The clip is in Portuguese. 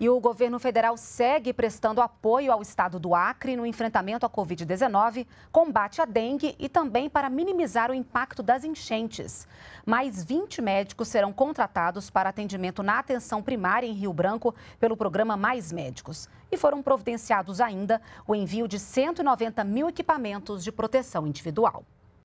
E o governo federal segue prestando apoio ao estado do Acre no enfrentamento à Covid-19, combate à dengue e também para minimizar o impacto das enchentes. Mais 20 médicos serão contratados para atendimento na atenção primária em Rio Branco pelo programa Mais Médicos. E foram providenciados ainda o envio de 190 mil equipamentos de proteção individual.